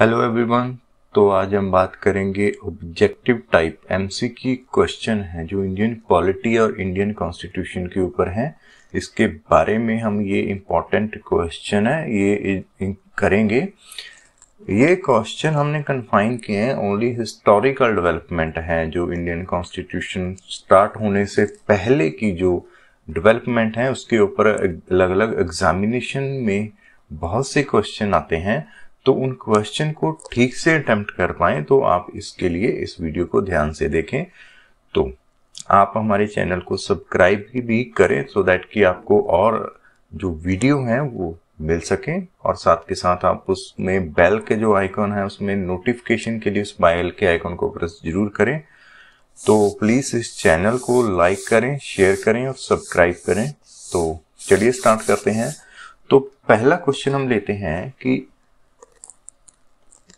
hello everyone तो आज हम बात करेंगे ऑब्जेक्टिव टाइप की क्वेश्चन है जो इंडियन पॉलिटी और इंडियन कॉन्स्टिट्यूशन के ऊपर है इसके बारे में हम ये इम्पोर्टेंट क्वेश्चन है ये करेंगे ये क्वेश्चन हमने कन्फाइन किए हैं ओनली हिस्टोरिकल डेवलपमेंट है जो इंडियन कॉन्स्टिट्यूशन स्टार्ट होने से पहले की जो डेवलपमेंट है उसके ऊपर अलग अलग एग्जामिनेशन में बहुत से क्वेश्चन आते हैं तो उन क्वेश्चन को ठीक से अटेम्प्ट कर पाए तो आप इसके लिए इस वीडियो को ध्यान से देखें तो आप हमारे चैनल को सब्सक्राइब भी करें सो दैट कि आपको और जो वीडियो है वो मिल सके और साथ के साथ आप उसमें बेल के जो आइकॉन है उसमें नोटिफिकेशन के लिए उस बेल के आइकॉन को प्रेस जरूर करें तो प्लीज़ इस चैनल को लाइक करें शेयर करें और सब्सक्राइब करें तो चलिए स्टार्ट करते हैं तो पहला क्वेश्चन हम लेते हैं कि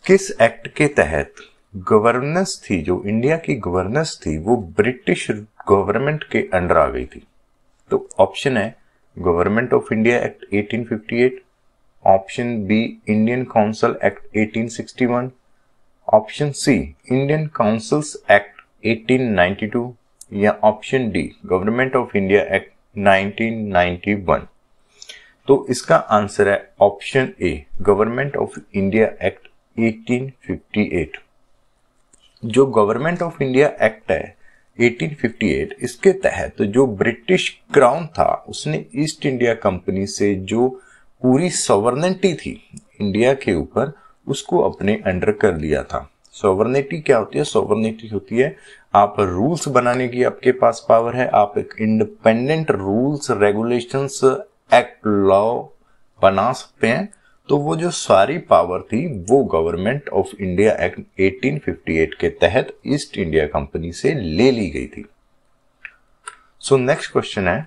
किस एक्ट के तहत गवर्नेंस थी जो इंडिया की गवर्नेंस थी वो ब्रिटिश गवर्नमेंट के अंडर आ गई थी तो ऑप्शन है government of India act 1858 option B Indian council act 1861 option C Indian councils act 1892 या option D government of India act 1991 तो इसका आंसर है option A government of India act 1858 जो गवर्नमेंट ऑफ इंडिया एक्ट है 1858 इसके तहत तो जो ब्रिटिश क्राउन था उसने ईस्ट इंडिया कंपनी से जो पूरी सॉवर्निटी थी इंडिया के ऊपर उसको अपने अंडर कर लिया था सॉवर्निटी क्या होती है सॉवर्निटी होती है आप रूल्स बनाने की आपके पास पावर है आप एक independent rules regulations act law बना सकते हैं तो वो जो सारी पावर थी वो गवर्नमेंट ऑफ इंडिया एक्ट 1858 के तहत ईस्ट इंडिया कंपनी से ले ली गई थी सो नेक्स्ट क्वेश्चन है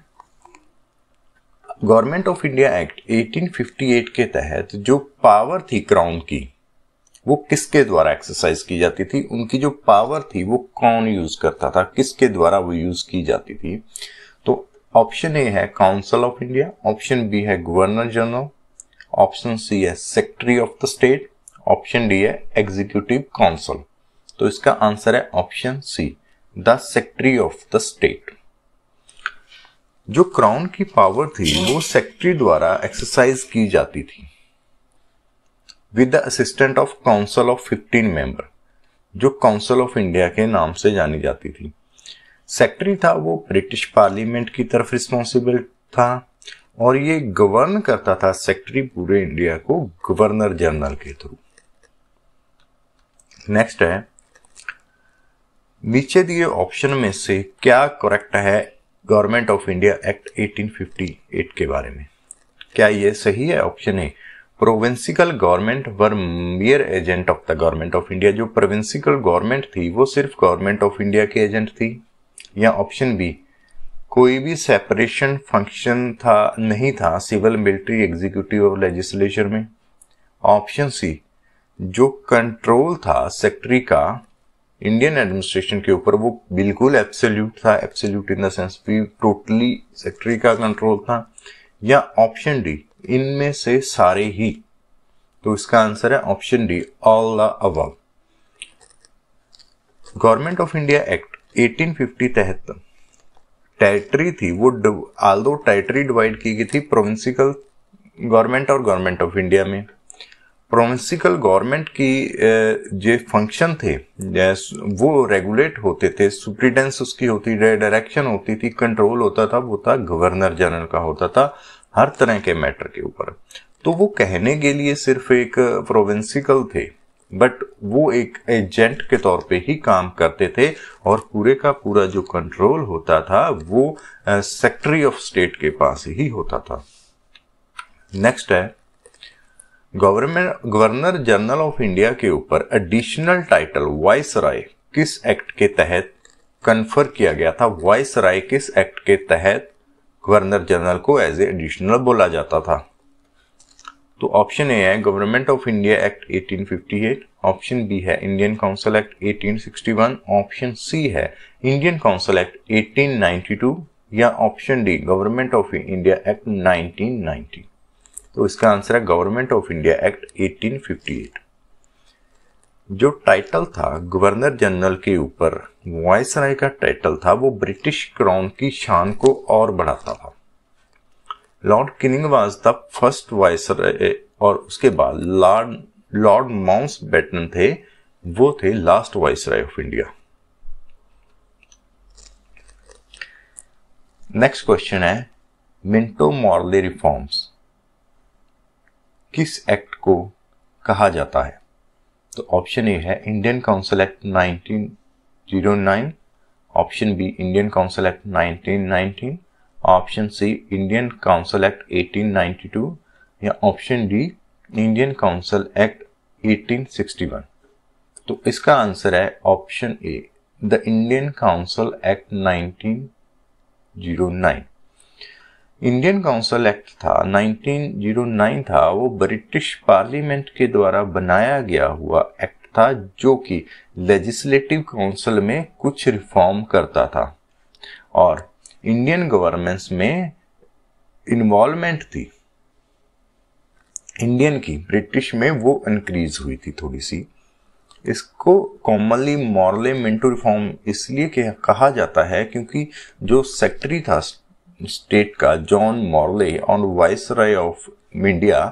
गवर्नमेंट ऑफ इंडिया एक्ट 1858 के तहत जो पावर थी क्राउन की वो किसके द्वारा एक्सरसाइज की जाती थी उनकी जो पावर थी वो कौन यूज करता था किसके द्वारा वो यूज की जाती थी तो ऑप्शन ए है council of India option B है गवर्नर जनरल ऑप्शन सी है secretary of the state option D है एग्जीक्यूटिव काउंसिल तो इसका आंसर है option C the secretary of the state जो क्राउन की पावर थी वो सेक्रेटरी द्वारा एक्सरसाइज की जाती थी with the assistant of council of 15 member जो काउंसिल ऑफ इंडिया के नाम से जानी जाती थी सेक्रेटरी था वो ब्रिटिश पार्लियामेंट की तरफ रिस्पॉन्सिबल था और ये गवर्न करता था सेक्रेटरी पूरे इंडिया को गवर्नर जनरल के थ्रू नेक्स्ट है नीचे दिए ऑप्शन में से क्या करेक्ट है गवर्नमेंट ऑफ इंडिया एक्ट 1858 के बारे में क्या ये सही है option A provincial government were mere agent of the government of India जो प्रोविंसिकल गवर्नमेंट थी वो सिर्फ गवर्नमेंट ऑफ इंडिया के एजेंट थी या ऑप्शन बी कोई भी सेपरेशन फंक्शन था नहीं था सिविल मिलिट्री एग्जीक्यूटिव और लेजिस्लेचर में ऑप्शन सी जो कंट्रोल था सेक्रेटरी का इंडियन एडमिनिस्ट्रेशन के ऊपर वो बिल्कुल एब्सोल्यूट था एब्सोल्यूट इन द सेंस भी टोटली सेक्रेटरी का कंट्रोल था या ऑप्शन डी इनमें से सारे ही तो इसका आंसर है option D all the above government of India act 1850 तहत टेरिटरी थी वो आल दो टेरिटरी डिवाइड की गई थी प्रोविंसिकल गवर्नमेंट और गवर्नमेंट ऑफ इंडिया में प्रोविंसिकल गवर्नमेंट की जो फंक्शन थे वो रेगुलेट होते थे सुप्रीडेंस उसकी होती डायरेक्शन होती थी कंट्रोल होता था वो था गवर्नर जनरल का होता था हर तरह के मैटर के ऊपर तो वो कहने के लिए सिर्फ एक प्रोविंसिकल थे बट वो एक एजेंट के तौर पे ही काम करते थे और पूरे का पूरा जो कंट्रोल होता था वो सेक्रेटरी ऑफ स्टेट के पास ही होता था नेक्स्ट है government governor general of India के ऊपर एडिशनल टाइटल वाइस राय किस एक्ट के तहत कन्फर किया गया था वाइस राय किस एक्ट के तहत गवर्नर जनरल को एज ए एडिशनल बोला जाता था तो ऑप्शन ए है government of India act 1858 option B है Indian council act 1861 option C है इंडियन काउंसिल एक्ट 1892 या option D government of India act 1990 तो इसका आंसर है गवर्नमेंट ऑफ इंडिया एक्ट 1858 जो टाइटल था गवर्नर जनरल के ऊपर वॉयसराय का टाइटल था वो ब्रिटिश क्राउन की शान को और बढ़ाता था lord Canning was the first vice और उसके बाद लॉर्ड लॉर्ड माउंस बैटन थे वो थे last vice of India next question है मिंटो मॉर्ले रिफॉर्म्स किस एक्ट को कहा जाता है तो ऑप्शन ए है Indian council act 1909 option B Indian council act 1919 option C Indian council act 1892 या option D Indian council act 1861 तो इसका आंसर है option A the Indian council act 1909 Indian council act था 1909 था वो ब्रिटिश पार्लियामेंट के द्वारा बनाया गया हुआ एक्ट था जो कि लेजिस्लेटिव काउंसिल में कुछ रिफॉर्म करता था और इंडियन गवर्नमेंट्स में इन्वॉल्वमेंट थी इंडियन की ब्रिटिश में वो इंक्रीज हुई थी थोड़ी सी इसको कॉमनली मॉरले मिंटो रिफॉर्म इसलिए कहा जाता है क्योंकि जो सेक्रेटरी था स्टेट का John Morley on viceroy of India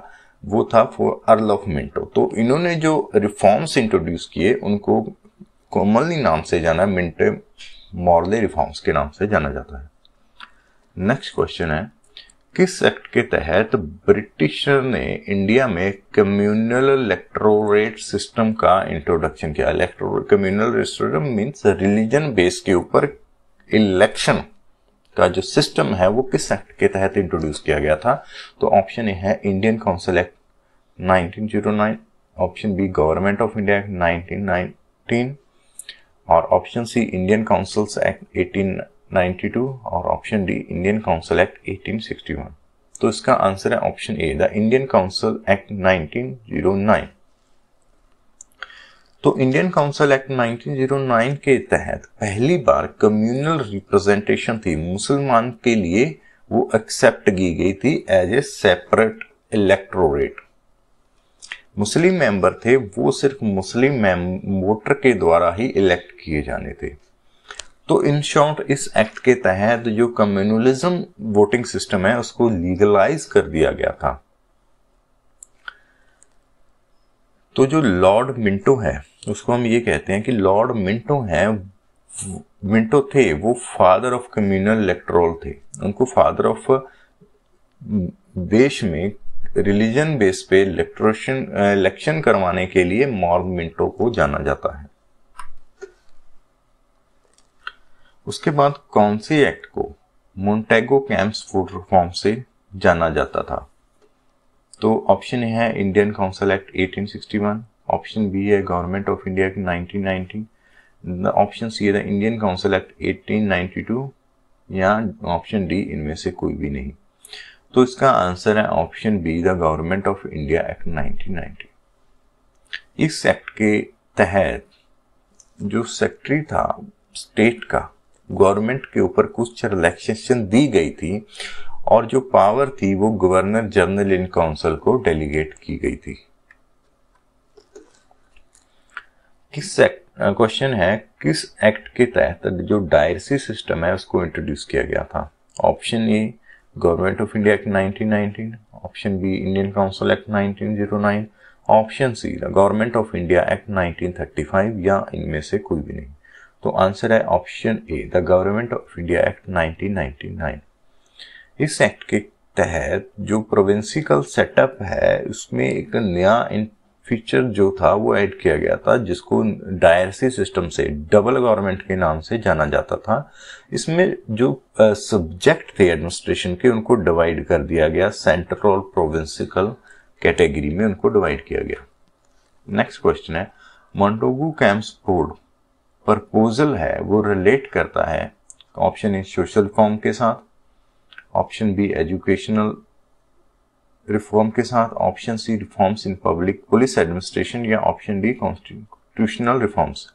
वो था फॉर अर्ल ऑफ मिंटो तो इन्होंने जो रिफॉर्म्स इंट्रोड्यूस किए उनको कॉमनली नाम से जाना मिंटे मॉर्ले रिफॉर्म्स के नाम से जाना जाता है नेक्स्ट क्वेश्चन है किस एक्ट के तहत ब्रिटिशर ने इंडिया में कम्युनल इलेक्ट्रोरेट सिस्टम का इंट्रोडक्शन किया electro communal system means religion base के ऊपर इलेक्शन का जो सिस्टम है वो किस एक्ट के तहत इंट्रोड्यूस किया गया था तो ऑप्शन ए है Indian council act 1909 option B government of India act 1919 और option C Indian councils act 18 1892 और option D Indian council act 1861 तो इसका आंसर है option A the Indian council act 1909 तो इंडियन काउंसिल एक्ट 1909 के तहत पहली बार कम्युनल रिप्रेजेंटेशन थी मुसलमान के लिए वो एक्सेप्ट की गई थी as a separate electorate Muslim member थे वो सिर्फ मुस्लिम वोटर के द्वारा ही इलेक्ट किए जाने थे तो इन शॉर्ट इस एक्ट के तहत जो कम्युनलिज्म वोटिंग सिस्टम है उसको लीगलाइज कर दिया गया था तो जो लॉर्ड मिंटो है उसको हम ये कहते हैं कि लॉर्ड मिंटो है मिंटो थे वो फादर ऑफ कम्युनल इलेक्ट्रोल थे उनको फादर ऑफ देश में रिलीजन बेस पे इलेक्ट्रोशन इलेक्शन करवाने के लिए मॉर्ग मिंटो को जाना जाता है उसके बाद कौन से एक्ट को मोन्टेगो कैंप्स फूड रिफॉर्म से जाना जाता था तो ऑप्शन ए है Indian council act 1861 option B है गवर्नमेंट ऑफ इंडिया की 1919 ऑप्शन सी है इंडियन काउंसिल एक्ट 1892 या ऑप्शन डी इनमें से कोई भी नहीं तो इसका आंसर है option B the government of India act 1990 इस एक्ट के तहत जो सेक्रेटरी था स्टेट का गवर्नमेंट के ऊपर कुछ रिलैक्सेशन दी गई थी और जो पावर थी वो गवर्नर जनरल इन काउंसिल को डेलीगेट की गई थी किस क्वेश्चन है किस एक्ट के तहत जो डायरसी सिस्टम है उसको इंट्रोड्यूस किया गया था option A government of India act 1919 option B Indian council act 1909 option C government of India act 1935 या इनमें से कोई भी नहीं तो आंसर है option A the government of India act 1999 इस एक्ट के तहत जो प्रोविंसिकल सेटअप है उसमें एक नया फीचर जो था वो ऐड किया गया था जिसको डायरसी सिस्टम से डबल गवर्नमेंट के नाम से जाना जाता था इसमें जो सब्जेक्ट थे एडमिनिस्ट्रेशन के उनको डिवाइड कर दिया गया सेंट्रल और प्रोविंसिकल कैटेगरी में उनको डिवाइड किया गया नेक्स्ट क्वेश्चन है मोन्टोगू कैंप्स बोर्ड प्रपोजल है वो रिलेट करता है ऑप्शन ए सोशल फॉर्म के साथ ऑप्शन बी एजुकेशनल रिफॉर्म के साथ option C reforms in public police administration या ऑप्शन डी कॉन्स्टिट्यूशनल रिफॉर्म्स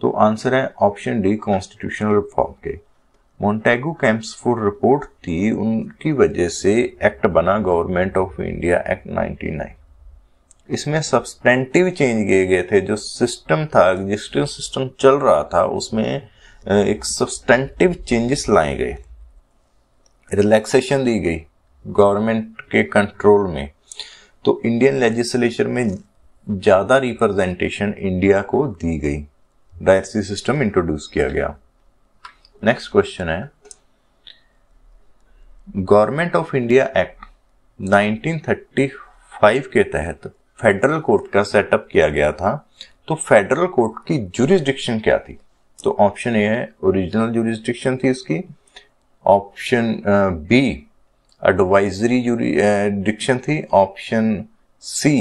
तो आंसर है ऑप्शन डी कॉन्स्टिट्यूशनल रिफॉर्म के मोन्टेगो कैंप्स फॉर रिपोर्ट थी उनकी वजह से एक्ट बना government of India act nine इसमें सब्सटेंटिव चेंज किए गए थे जो सिस्टम था एग्जिस्टिंग सिस्टम चल रहा था उसमें एक सब्सटेंटिव चेंजेस लाए गए रिलैक्सेशन दी गई गवर्नमेंट के कंट्रोल में तो इंडियन लेजिस्लेशन में ज़्यादा रिप्रेजेंटेशन इंडिया को दी गई डायरेक्सी सिस्टम इंट्रोड्यूस किया गया नेक्स्ट क्वेश्चन है गवर्नमेंट ऑफ इंडिया एक्ट 1935 के तहत फेडरल कोर्ट का सेटअप किया गया था तो फेडरल कोर्ट की जुरिस्डिक्शन क्या थी तो ऑप्शन ए है ओरिजिनल जुरिस्डिक्शन थी इसकी ऑप्शन बी एडवाइजरी जुरिस्डिक्शन थी ऑप्शन सी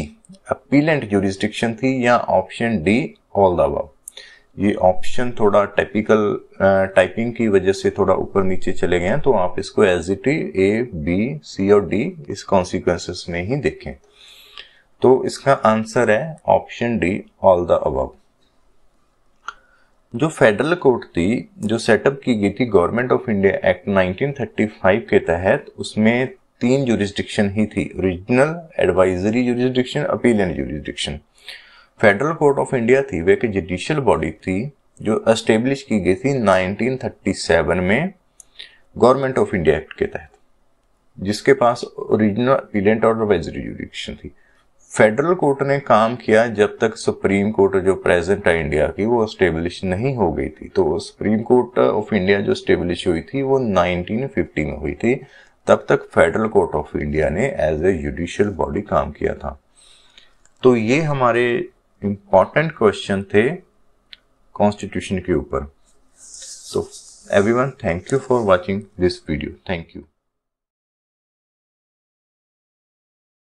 अपीलेंट जुरिस्डिक्शन थी या option D all the above ये ऑप्शन थोड़ा टाइपिकल टाइपिंग की वजह से थोड़ा ऊपर नीचे चले गए हैं तो आप इसको as it A B C और डी इस कॉन्सिक्वेंसेस में ही देखें तो इसका आंसर है option D all the above जो फेडरल कोर्ट थी जो सेटअप की गई थी गवर्नमेंट ऑफ इंडिया एक्ट 1935 के तहत उसमें तीन जुरिस्डिक्शन ही थी original advisory jurisdiction appeal and jurisdiction federal court of India थी वे एक जुडिशियल बॉडी थी जो एस्टेब्लिश की गई थी 1937 में गवर्नमेंट ऑफ इंडिया एक्ट के तहत जिसके पास ओरिजिनल अपीलेंट और एडवाइजरी जुडिक्शन थी फेडरल कोर्ट ने काम किया जब तक सुप्रीम कोर्ट जो प्रेजेंट है इंडिया की वो स्टेब्लिश नहीं हो गई थी तो सुप्रीम कोर्ट ऑफ इंडिया जो स्टेब्लिश हुई थी वो 1950 में हुई थी तब तक फेडरल कोर्ट ऑफ इंडिया ने एज ए जुडिशियल बॉडी काम किया था तो ये हमारे इम्पॉर्टेंट क्वेश्चन थे कॉन्स्टिट्यूशन के ऊपर तो everyone thank you for watching this video thank you